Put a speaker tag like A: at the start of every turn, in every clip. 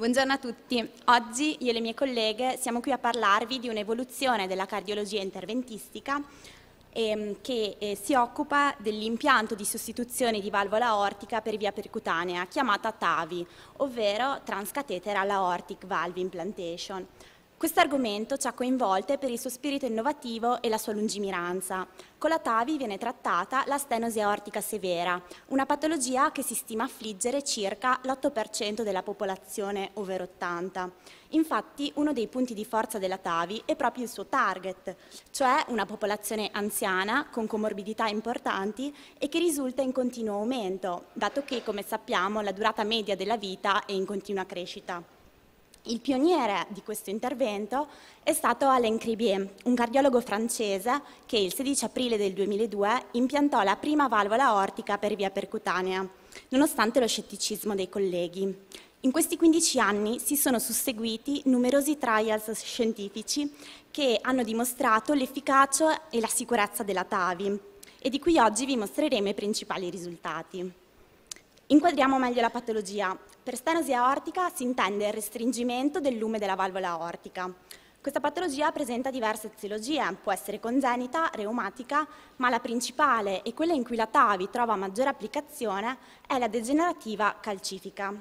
A: Buongiorno a tutti. Oggi io e le mie colleghe siamo qui a parlarvi di un'evoluzione della cardiologia interventistica ehm, che eh, si occupa dell'impianto di sostituzione di valvola aortica per via percutanea chiamata TAVI, ovvero Transcatheter Aortic Valve Implantation. Questo argomento ci ha coinvolte per il suo spirito innovativo e la sua lungimiranza. Con la TAVI viene trattata la stenosi aortica severa, una patologia che si stima affliggere circa l'8% della popolazione over 80. Infatti uno dei punti di forza della TAVI è proprio il suo target, cioè una popolazione anziana con comorbidità importanti e che risulta in continuo aumento, dato che, come sappiamo, la durata media della vita è in continua crescita. Il pioniere di questo intervento è stato Alain Cribier, un cardiologo francese che il 16 aprile del 2002 impiantò la prima valvola aortica per via percutanea, nonostante lo scetticismo dei colleghi. In questi 15 anni si sono susseguiti numerosi trials scientifici che hanno dimostrato l'efficacia e la sicurezza della TAVI e di cui oggi vi mostreremo i principali risultati. Inquadriamo meglio la patologia per stenosi aortica si intende il restringimento del lume della valvola aortica. Questa patologia presenta diverse eziologie, può essere congenita, reumatica, ma la principale e quella in cui la TAVI trova maggiore applicazione è la degenerativa calcifica.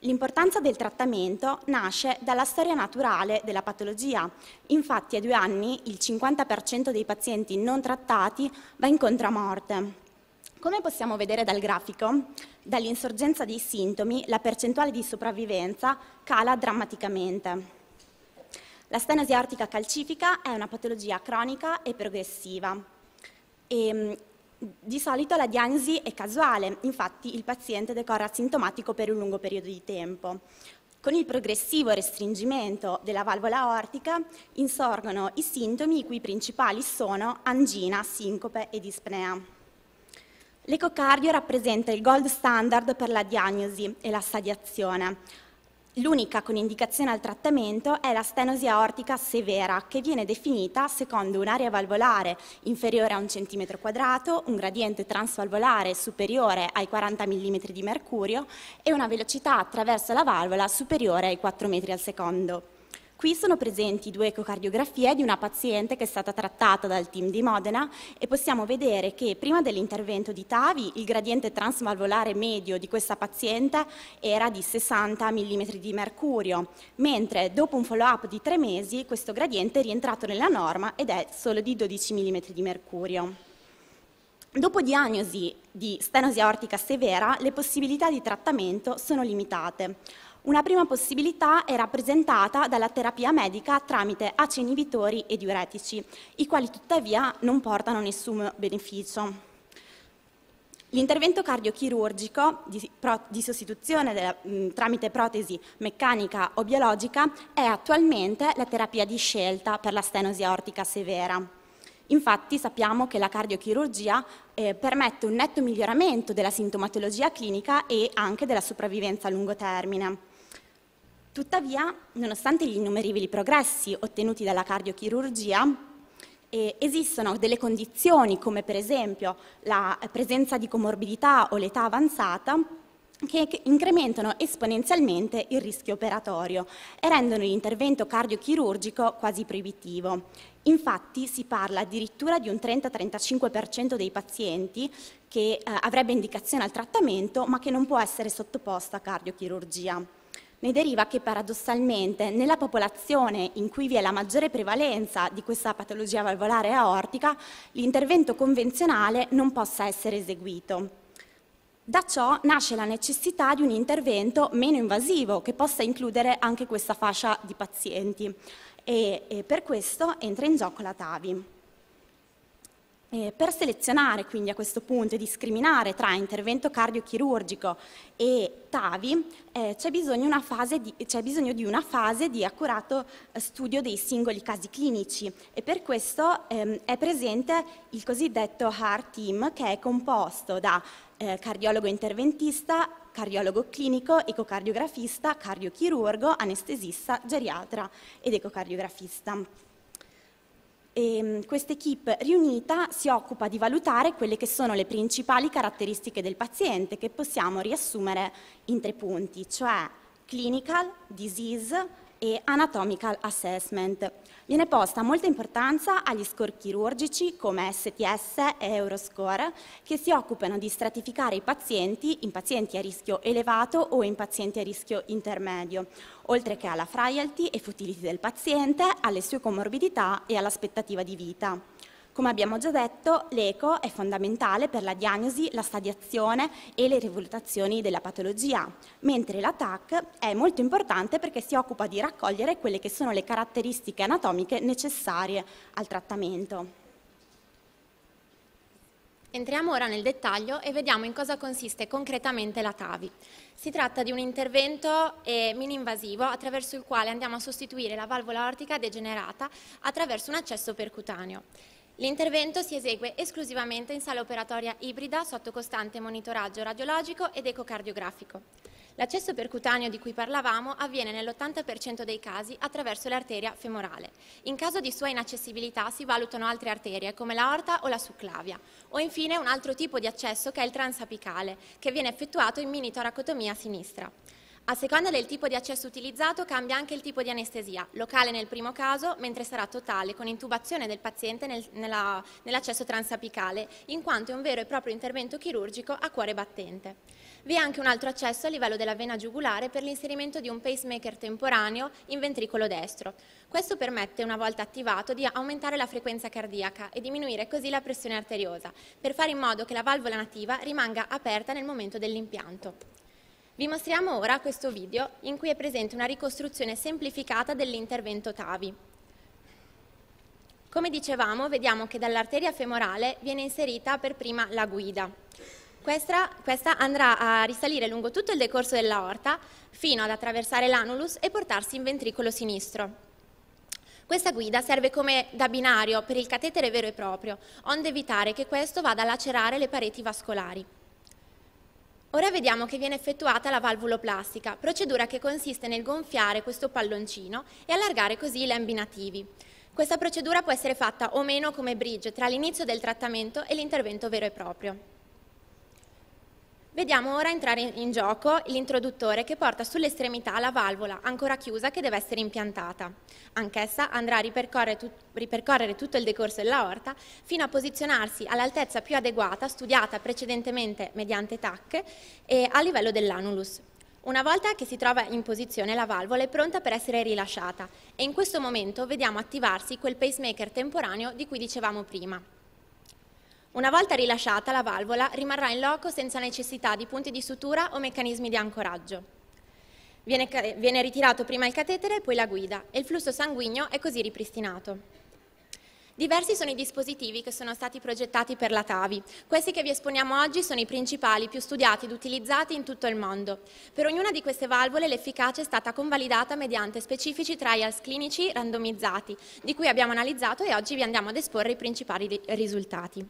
A: L'importanza del trattamento nasce dalla storia naturale della patologia. Infatti a due anni il 50% dei pazienti non trattati va incontro a morte. Come possiamo vedere dal grafico, dall'insorgenza dei sintomi la percentuale di sopravvivenza cala drammaticamente. La stenosi artica calcifica è una patologia cronica e progressiva. E, ehm, di solito la diagnosi è casuale, infatti il paziente decorre asintomatico per un lungo periodo di tempo. Con il progressivo restringimento della valvola aortica insorgono i sintomi i cui principali sono angina, sincope e dispnea. L'ecocardio rappresenta il gold standard per la diagnosi e la stadiazione. L'unica con indicazione al trattamento è la stenosi aortica severa, che viene definita secondo un'area valvolare inferiore a un centimetro quadrato, un gradiente transvalvolare superiore ai 40 mm di mercurio e una velocità attraverso la valvola superiore ai 4 metri al secondo. Qui sono presenti due ecocardiografie di una paziente che è stata trattata dal team di Modena e possiamo vedere che prima dell'intervento di Tavi il gradiente transvalvolare medio di questa paziente era di 60 mm di mercurio, mentre dopo un follow-up di tre mesi questo gradiente è rientrato nella norma ed è solo di 12 mm di mercurio. Dopo diagnosi di stenosi aortica severa, le possibilità di trattamento sono limitate. Una prima possibilità è rappresentata dalla terapia medica tramite ACE inibitori e diuretici, i quali tuttavia non portano nessun beneficio. L'intervento cardiochirurgico di, pro, di sostituzione della, mh, tramite protesi meccanica o biologica è attualmente la terapia di scelta per la stenosi aortica severa. Infatti sappiamo che la cardiochirurgia eh, permette un netto miglioramento della sintomatologia clinica e anche della sopravvivenza a lungo termine. Tuttavia, nonostante gli innumerevoli progressi ottenuti dalla cardiochirurgia, eh, esistono delle condizioni come per esempio la presenza di comorbidità o l'età avanzata che incrementano esponenzialmente il rischio operatorio e rendono l'intervento cardiochirurgico quasi proibitivo. Infatti si parla addirittura di un 30-35% dei pazienti che eh, avrebbe indicazione al trattamento ma che non può essere sottoposto a cardiochirurgia. Ne deriva che paradossalmente nella popolazione in cui vi è la maggiore prevalenza di questa patologia valvolare aortica, l'intervento convenzionale non possa essere eseguito. Da ciò nasce la necessità di un intervento meno invasivo che possa includere anche questa fascia di pazienti e, e per questo entra in gioco la TAVI. Eh, per selezionare quindi a questo punto e discriminare tra intervento cardiochirurgico e TAVI eh, c'è, bisogno di, c'è, bisogno di, una fase di accurato eh, studio dei singoli casi clinici e per questo ehm, è presente il cosiddetto HAR team che è composto da eh, cardiologo interventista, cardiologo clinico, ecocardiografista, cardiochirurgo, anestesista, geriatra ed ecocardiografista. Ehm, questa equip riunita si occupa di valutare quelle che sono le principali caratteristiche del paziente che possiamo riassumere in tre punti, cioè clinical, disease e Anatomical Assessment. Viene posta molta importanza agli score chirurgici come STS e Euroscore che si occupano di stratificare i pazienti in pazienti a rischio elevato o in pazienti a rischio intermedio, oltre che alla frailty e futility del paziente, alle sue comorbidità e all'aspettativa di vita. Come abbiamo già detto, l'eco è fondamentale per la diagnosi, la stadiazione e le rivalutazioni della patologia, mentre la TAC è molto importante perché si occupa di raccogliere quelle che sono le caratteristiche anatomiche necessarie al trattamento.
B: Entriamo ora nel dettaglio e vediamo in cosa consiste concretamente la TAVI. Si tratta di un intervento eh, mini-invasivo attraverso il quale andiamo a sostituire la valvola ortica degenerata attraverso un accesso percutaneo. L'intervento si esegue esclusivamente in sala operatoria ibrida sotto costante monitoraggio radiologico ed ecocardiografico. L'accesso percutaneo di cui parlavamo avviene nell'80% dei casi attraverso l'arteria femorale. In caso di sua inaccessibilità si valutano altre arterie come l'aorta o la succlavia, o infine un altro tipo di accesso che è il transapicale, che viene effettuato in mini toracotomia sinistra. A seconda del tipo di accesso utilizzato cambia anche il tipo di anestesia, locale nel primo caso, mentre sarà totale con intubazione del paziente nel, nella, nell'accesso transapicale, in quanto è un vero e proprio intervento chirurgico a cuore battente. Vi è anche un altro accesso a livello della vena giugulare per l'inserimento di un pacemaker temporaneo in ventricolo destro. Questo permette, una volta attivato, di aumentare la frequenza cardiaca e diminuire così la pressione arteriosa, per fare in modo che la valvola nativa rimanga aperta nel momento dell'impianto. Vi mostriamo ora questo video in cui è presente una ricostruzione semplificata dell'intervento TAVI. Come dicevamo, vediamo che dall'arteria femorale viene inserita per prima la guida. Questa, questa andrà a risalire lungo tutto il decorso dell'aorta fino ad attraversare l'anulus e portarsi in ventricolo sinistro. Questa guida serve come da binario per il catetere vero e proprio, onde evitare che questo vada a lacerare le pareti vascolari. Ora vediamo che viene effettuata la valvuloplastica, procedura che consiste nel gonfiare questo palloncino e allargare così i lembi nativi. Questa procedura può essere fatta o meno come bridge tra l'inizio del trattamento e l'intervento vero e proprio. Vediamo ora entrare in gioco l'introduttore che porta sull'estremità la valvola ancora chiusa che deve essere impiantata. Anch'essa andrà a ripercorrere, tut ripercorrere tutto il decorso della dell'aorta fino a posizionarsi all'altezza più adeguata studiata precedentemente mediante TAC e a livello dell'anulus. Una volta che si trova in posizione la valvola è pronta per essere rilasciata e in questo momento vediamo attivarsi quel pacemaker temporaneo di cui dicevamo prima. Una volta rilasciata, la valvola rimarrà in loco senza necessità di punti di sutura o meccanismi di ancoraggio. Viene, viene ritirato prima il catetere e poi la guida e il flusso sanguigno è così ripristinato. Diversi sono i dispositivi che sono stati progettati per la TAVI. Questi che vi esponiamo oggi sono i principali, più studiati ed utilizzati in tutto il mondo. Per ognuna di queste valvole l'efficacia è stata convalidata mediante specifici trials clinici randomizzati, di cui abbiamo analizzato e oggi vi andiamo ad esporre i principali risultati.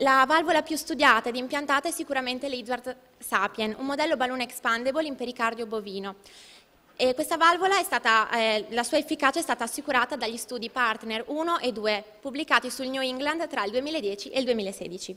B: La valvola più studiata ed impiantata è sicuramente l'Edward Sapien, un modello balloon expandable in pericardio bovino. E questa valvola è stata, eh, la sua efficacia è stata assicurata dagli studi Partner 1 e 2, pubblicati sul New England tra il 2010 e il 2016.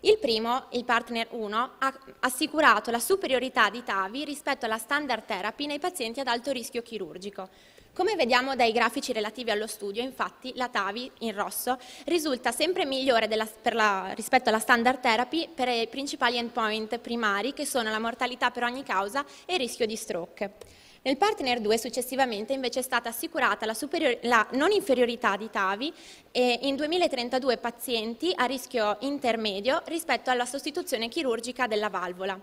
B: Il primo, il Partner 1, ha assicurato la superiorità di Tavi rispetto alla standard therapy nei pazienti ad alto rischio chirurgico, come vediamo dai grafici relativi allo studio, infatti, la TAVI in rosso risulta sempre migliore della, la, rispetto alla standard therapy per i principali endpoint primari che sono la mortalità per ogni causa e il rischio di stroke. Nel partner 2 successivamente invece è stata assicurata la, la non inferiorità di TAVI in 2032 pazienti a rischio intermedio rispetto alla sostituzione chirurgica della valvola.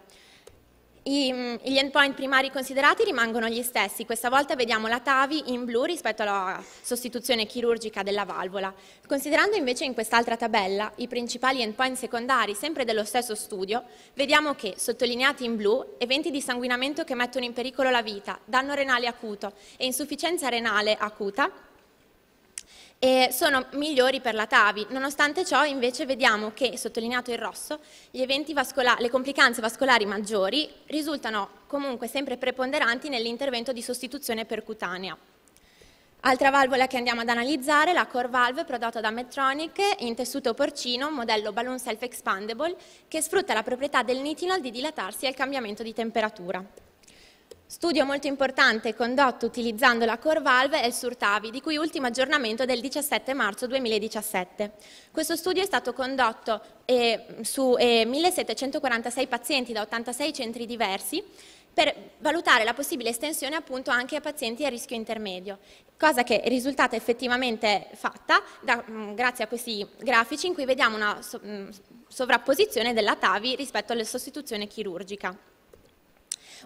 B: I, mm, gli endpoint primari considerati rimangono gli stessi, questa volta vediamo la TAVI in blu rispetto alla sostituzione chirurgica della valvola. Considerando invece in quest'altra tabella i principali endpoint secondari, sempre dello stesso studio, vediamo che, sottolineati in blu, eventi di sanguinamento che mettono in pericolo la vita, danno renale acuto e insufficienza renale acuta, e sono migliori per la TAVI. Nonostante ciò invece vediamo che, sottolineato in rosso, le complicanze vascolari maggiori risultano comunque sempre preponderanti nell'intervento di sostituzione percutanea. Altra valvola che andiamo ad analizzare è la Core Valve prodotta da Medtronic in tessuto porcino, modello Balloon Self Expandable, che sfrutta la proprietà del nitinol di dilatarsi al cambiamento di temperatura. Studio molto importante condotto utilizzando la Core Valve e il Surtavi, di cui ultimo aggiornamento del 17 marzo 2017. Questo studio è stato condotto eh, su eh, 1746 pazienti da 86 centri diversi per valutare la possibile estensione appunto anche a pazienti a rischio intermedio, cosa che è risultata effettivamente fatta da, mh, mm, grazie a questi grafici in cui vediamo una so, mh, mm, sovrapposizione della TAVI rispetto alla sostituzione chirurgica.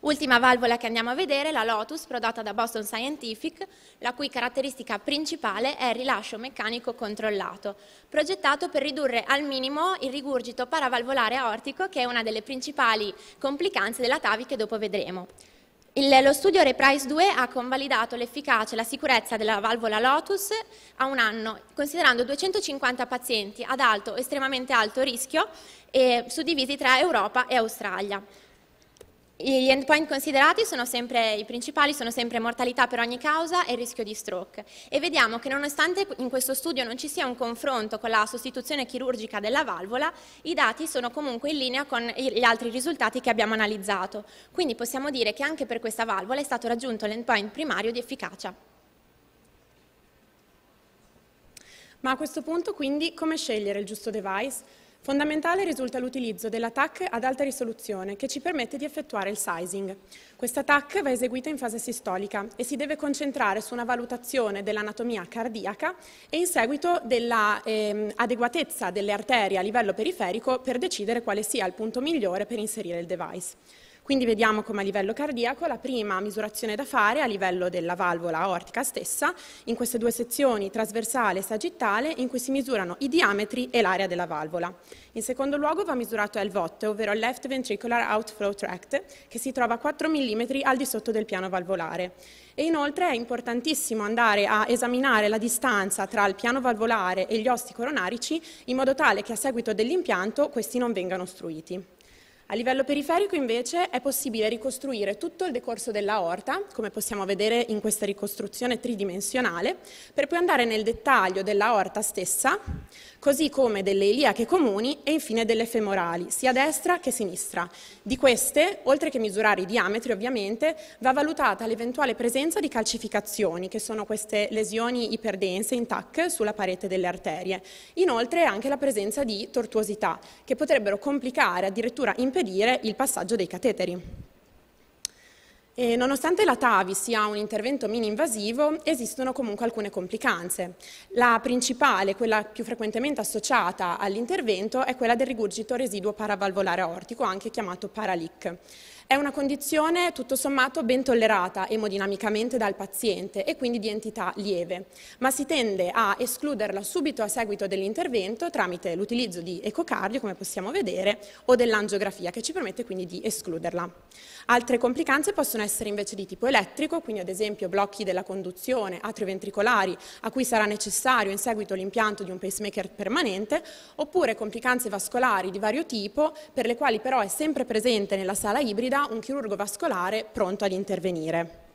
B: Ultima valvola che andiamo a vedere è la Lotus prodotta da Boston Scientific, la cui caratteristica principale è il rilascio meccanico controllato, progettato per ridurre al minimo il rigurgito paravalvolare aortico che è una delle principali complicanze della TAVI che dopo vedremo. Il, lo studio Reprise 2 ha convalidato l'efficacia e la sicurezza della valvola Lotus a un anno, considerando 250 pazienti ad alto o estremamente alto rischio, eh, suddivisi tra Europa e Australia. Gli endpoint considerati sono sempre i principali, sono sempre mortalità per ogni causa e rischio di stroke. E vediamo che nonostante in questo studio non ci sia un confronto con la sostituzione chirurgica della valvola, i dati sono comunque in linea con gli altri risultati che abbiamo analizzato. Quindi possiamo dire che anche per questa valvola è stato
C: raggiunto l'endpoint primario di efficacia. Ma a questo punto quindi come scegliere il giusto device? Fondamentale risulta l'utilizzo della TAC ad alta risoluzione che ci permette di effettuare il sizing. Questa TAC va eseguita in fase sistolica e si deve concentrare su una valutazione dell'anatomia cardiaca e in seguito dell'adeguatezza ehm, eh, delle arterie a livello periferico per decidere quale sia il punto migliore per inserire il device. Quindi vediamo come a livello cardiaco la prima misurazione da fare a livello della valvola aortica stessa, in queste due sezioni trasversale e sagittale in cui si misurano i diametri e l'area della valvola. In secondo luogo va misurato il VOT, ovvero il Left Ventricular Outflow Tract, che si trova 4 mm al di sotto del piano valvolare. E inoltre è importantissimo andare a esaminare la distanza tra il piano valvolare e gli osti coronarici in modo tale che a seguito dell'impianto questi non vengano ostruiti. A livello periferico invece è possibile ricostruire tutto il decorso dell'aorta, come possiamo vedere in questa ricostruzione tridimensionale, per poi andare nel dettaglio dell'aorta stessa, così come delle iliache comuni e infine delle femorali, sia destra che sinistra. Di queste, oltre che misurare i diametri ovviamente, va valutata l'eventuale presenza di calcificazioni, che sono queste lesioni iperdense in TAC sulla parete delle arterie. Inoltre anche la presenza di tortuosità, che potrebbero complicare addirittura in impedire il passaggio dei cateteri. E nonostante la TAVI sia un intervento mini-invasivo, esistono comunque alcune complicanze. La principale, quella più frequentemente associata all'intervento, è quella del rigurgito residuo paravalvolare aortico, anche chiamato paralic. È una condizione tutto sommato ben tollerata emodinamicamente dal paziente e quindi di entità lieve, ma si tende a escluderla subito a seguito dell'intervento tramite l'utilizzo di ecocardio, come possiamo vedere, o dell'angiografia, che ci permette quindi di escluderla. Altre complicanze possono essere invece di tipo elettrico, quindi ad esempio blocchi della conduzione atrioventricolari a cui sarà necessario in seguito l'impianto di un pacemaker permanente, oppure complicanze vascolari di vario tipo, per le quali però è sempre presente nella sala ibrida un chirurgo vascolare pronto ad intervenire.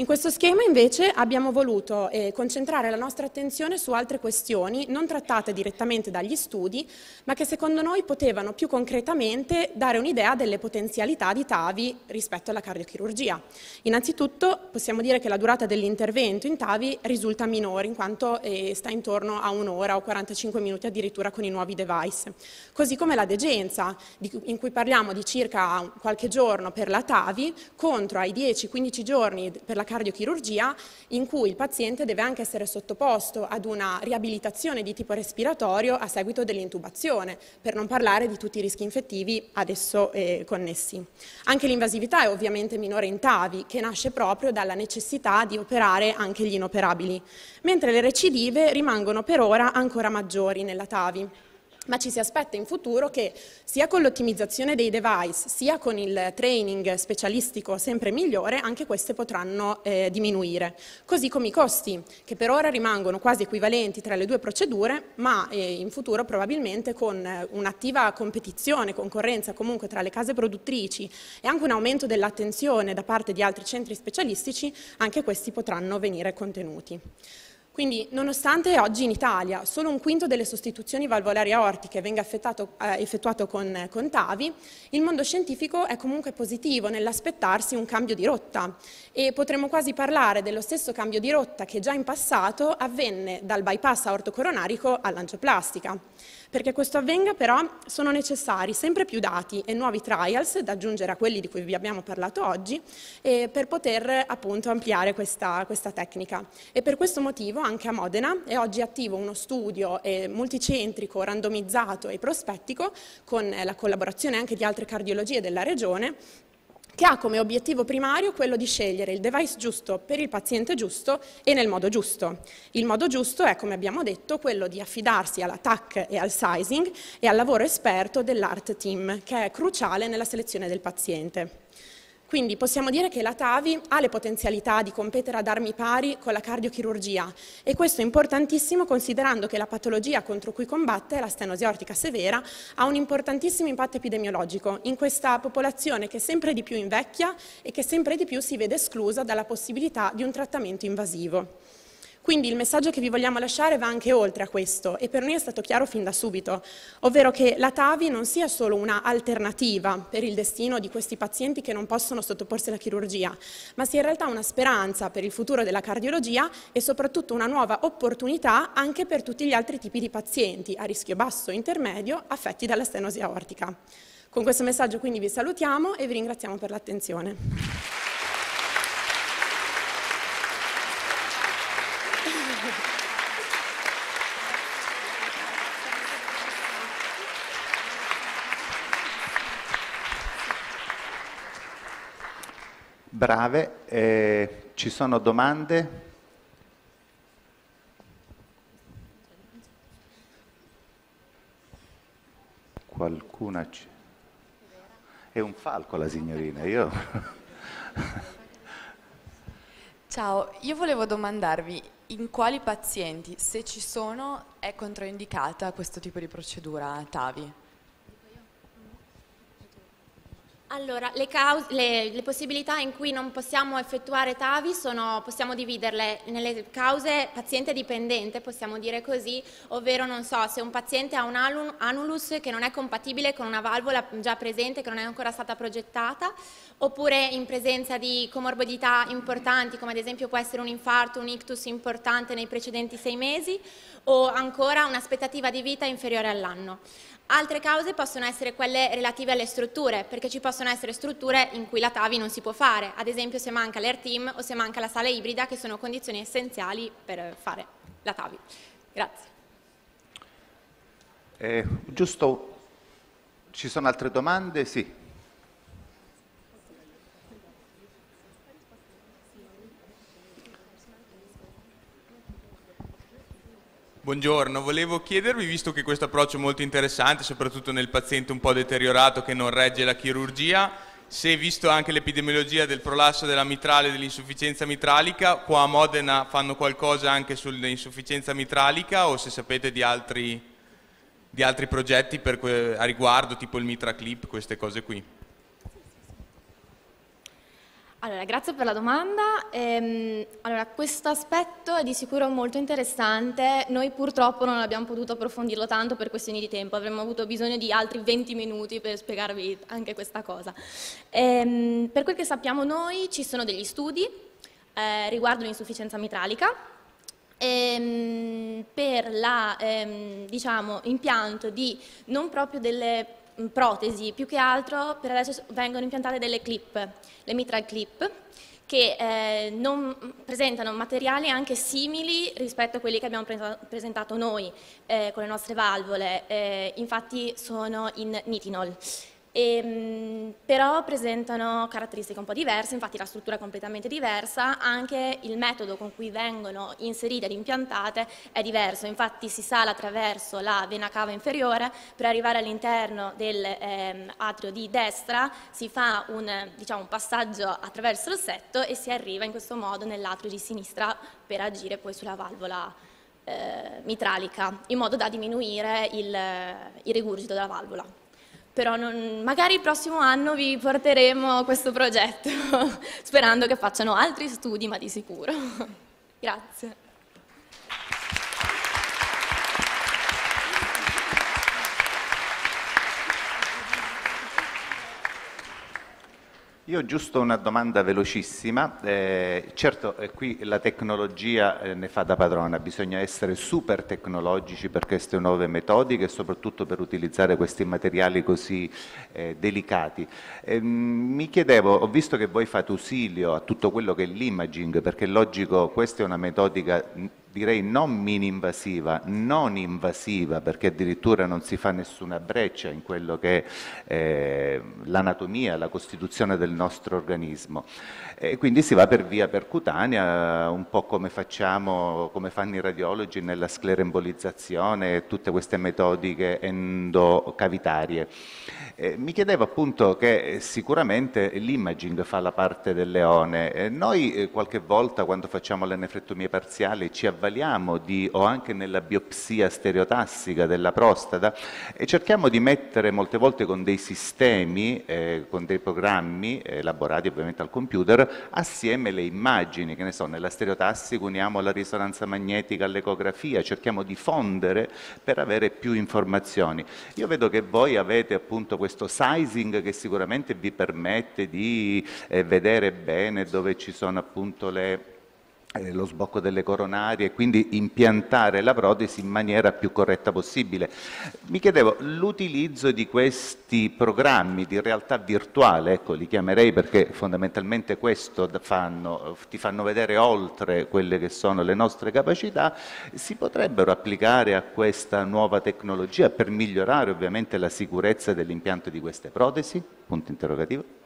C: In questo schema invece abbiamo voluto eh, concentrare la nostra attenzione su altre questioni non trattate direttamente dagli studi, ma che secondo noi potevano più concretamente dare un'idea delle potenzialità di TAVI rispetto alla cardiochirurgia. Innanzitutto possiamo dire che la durata dell'intervento in TAVI risulta minore in quanto eh, sta intorno a un'ora o 45 minuti addirittura con i nuovi device. Così come la degenza, in cui parliamo di circa qualche giorno per la TAVI contro ai 10-15 giorni per la cardiochirurgia in cui il paziente deve anche essere sottoposto ad una riabilitazione di tipo respiratorio a seguito dell'intubazione, per non parlare di tutti i rischi infettivi adesso eh, connessi. Anche l'invasività è ovviamente minore in TAVI, che nasce proprio dalla necessità di operare anche gli inoperabili, mentre le recidive rimangono per ora ancora maggiori nella TAVI ma ci si aspetta in futuro che sia con l'ottimizzazione dei device sia con il training specialistico sempre migliore anche queste potranno eh, diminuire. Così come i costi che per ora rimangono quasi equivalenti tra le due procedure ma eh, in futuro probabilmente con eh, un'attiva competizione, concorrenza comunque tra le case produttrici e anche un aumento dell'attenzione da parte di altri centri specialistici anche questi potranno venire contenuti. Quindi, nonostante oggi in Italia solo un quinto delle sostituzioni valvolari aortiche venga effettuato, eh, effettuato con, con, TAVI, il mondo scientifico è comunque positivo nell'aspettarsi un cambio di rotta e potremmo quasi parlare dello stesso cambio di rotta che già in passato avvenne dal bypass aorto aortocoronarico all'angioplastica. Perché questo avvenga però sono necessari sempre più dati e nuovi trials da aggiungere a quelli di cui vi abbiamo parlato oggi eh, per poter appunto ampliare questa, questa tecnica. E per questo motivo anche a Modena e oggi attivo uno studio eh, multicentrico, randomizzato e prospettico con eh, la collaborazione anche di altre cardiologie della regione che ha come obiettivo primario quello di scegliere il device giusto per il paziente giusto e nel modo giusto. Il modo giusto è, come abbiamo detto, quello di affidarsi alla TAC e al sizing e al lavoro esperto dell'ART team, che è cruciale nella selezione del paziente. Quindi possiamo dire che la TAVI ha le potenzialità di competere ad armi pari con la cardiochirurgia e questo è importantissimo considerando che la patologia contro cui combatte, la stenosi aortica severa, ha un importantissimo impatto epidemiologico in questa popolazione che sempre di più invecchia e che sempre di più si vede esclusa dalla possibilità di un trattamento invasivo. Quindi il messaggio che vi vogliamo lasciare va anche oltre a questo e per noi è stato chiaro fin da subito, ovvero che la TAVI non sia solo un'alternativa per il destino di questi pazienti che non possono sottoporsi alla chirurgia, ma sia in realtà una speranza per il futuro della cardiologia e soprattutto una nuova opportunità anche per tutti gli altri tipi di pazienti a rischio basso e intermedio affetti dalla stenosi aortica. Con questo messaggio quindi vi salutiamo e vi ringraziamo per l'attenzione.
D: Brave, eh, ci sono domande? Qualcuna c'è? È un falco la signorina, io...
E: Ciao, io volevo domandarvi in quali pazienti, se ci sono, è controindicata questo tipo di procedura TAVI?
B: Allora, le, cause, le, le, possibilità in cui non possiamo effettuare TAVI sono, possiamo dividerle nelle cause paziente dipendente, possiamo dire così, ovvero non so, se un paziente ha un anulus che non è compatibile con una valvola già presente, che non è ancora stata progettata, oppure in presenza di comorbidità importanti, come ad esempio può essere un infarto, un ictus importante nei precedenti sei mesi, o ancora un'aspettativa di vita inferiore all'anno. Altre cause possono essere quelle relative alle strutture, perché ci possono essere strutture in cui la TAVI non si può fare, ad esempio se manca l'air team o se manca la sala ibrida, che sono condizioni essenziali per fare la TAVI.
D: Grazie. Eh, giusto, ci sono altre domande? Sì. Buongiorno, volevo chiedervi, visto che questo approccio è molto interessante, soprattutto nel paziente un po' deteriorato che non regge la chirurgia, se visto anche l'epidemiologia del prolasso della mitrale e dell'insufficienza mitralica, qua a Modena fanno qualcosa anche sull'insufficienza mitralica o se sapete di altri, di altri progetti per, a riguardo, tipo il Mitra Clip, queste cose qui.
E: Allora, grazie per la domanda. Ehm, allora, questo aspetto è di sicuro molto interessante. Noi purtroppo non abbiamo potuto approfondirlo tanto per questioni di tempo, avremmo avuto bisogno di altri 20 minuti per spiegarvi anche questa cosa. Ehm, per quel che sappiamo noi ci sono degli studi eh, riguardo l'insufficienza mitralica ehm, per l'impianto ehm, diciamo, di non proprio delle protesi, più che altro per adesso vengono impiantate delle clip, le mitral clip, che eh, non, presentano materiali anche simili rispetto a quelli che abbiamo presentato noi eh, con le nostre valvole, eh, infatti sono in nitinol e, ehm, però presentano caratteristiche un po' diverse, infatti la struttura è completamente diversa, anche il metodo con cui vengono inserite ed impiantate è diverso, infatti si sale attraverso la vena cava inferiore per arrivare all'interno dell'atrio ehm, eh, di destra, si fa un, diciamo, un passaggio attraverso il setto e si arriva in questo modo nell'atrio di sinistra per agire poi sulla valvola ehm, mitralica in modo da diminuire il, il rigurgito della valvola però non, magari il prossimo anno vi porteremo questo progetto, sperando che facciano altri studi, ma di sicuro. Grazie.
D: Io ho giusto una domanda velocissima, eh, certo eh, qui la tecnologia eh, ne fa da padrona, bisogna essere super tecnologici per queste nuove metodiche e soprattutto per utilizzare questi materiali così eh, delicati. Ehm, mi chiedevo, ho visto che voi fate usilio a tutto quello che è l'imaging, perché è logico, questa è una metodica direi non mini-invasiva, non invasiva, perché addirittura non si fa nessuna breccia in quello che è eh, l'anatomia, la costituzione del nostro organismo. E quindi si va per via percutanea, un po' come facciamo, come fanno i radiologi nella sclerembolizzazione, e tutte queste metodiche endocavitarie. Eh, mi chiedevo appunto che eh, sicuramente l'imaging fa la parte del leone. Eh, noi eh, qualche volta quando facciamo le nefrettomie parziali ci avviciniamo avvaliamo di, o anche nella biopsia stereotassica della prostata e cerchiamo di mettere molte volte con dei sistemi, eh, con dei programmi eh, elaborati ovviamente al computer, assieme le immagini, che ne so, nella stereotassica uniamo la risonanza magnetica all'ecografia, cerchiamo di fondere per avere più informazioni. Io vedo che voi avete appunto questo sizing che sicuramente vi permette di eh, vedere bene dove ci sono appunto le eh, lo sbocco delle coronarie, e quindi impiantare la protesi in maniera più corretta possibile. Mi chiedevo, l'utilizzo di questi programmi di realtà virtuale, ecco li chiamerei perché fondamentalmente questo fanno, ti fanno vedere oltre quelle che sono le nostre capacità, si potrebbero applicare a questa nuova tecnologia per migliorare ovviamente la sicurezza dell'impianto di queste protesi? Punto interrogativo.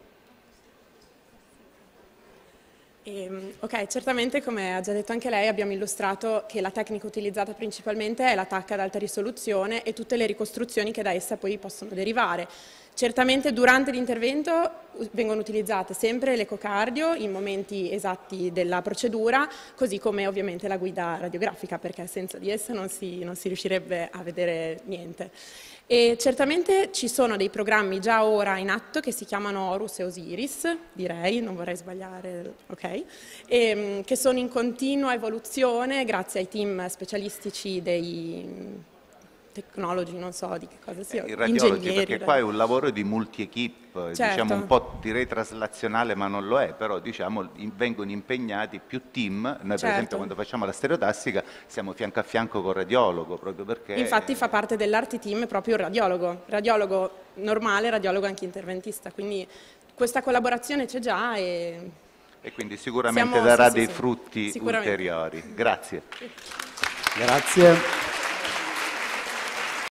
C: Ehm, ok, certamente come ha già detto anche lei abbiamo illustrato che la tecnica utilizzata principalmente è l'attacca ad alta risoluzione e tutte le ricostruzioni che da essa poi possono derivare. Certamente durante l'intervento vengono utilizzate sempre l'ecocardio in momenti esatti della procedura, così come ovviamente la guida radiografica, perché senza di essa non si, non si riuscirebbe a vedere niente. E certamente ci sono dei programmi già ora in atto che si chiamano Horus e Osiris, direi, non vorrei sbagliare, ok, e, ehm, che sono in continua evoluzione grazie ai team specialistici dei technology, non so di che cosa sia. Eh, il radiologi, perché qua è un
D: lavoro di multi-equip, eh, diciamo, certo. diciamo un po' direi traslazionale, ma non lo è, però diciamo vengono impegnati più team. Noi certo. per esempio quando facciamo la stereotastica siamo fianco a fianco col radiologo, proprio perché... Infatti
C: fa parte dell'arti team proprio il radiologo, radiologo normale, radiologo anche interventista, quindi questa collaborazione c'è già e...
D: E quindi sicuramente Siamo, darà sì, dei sì. frutti ulteriori. Grazie. Grazie.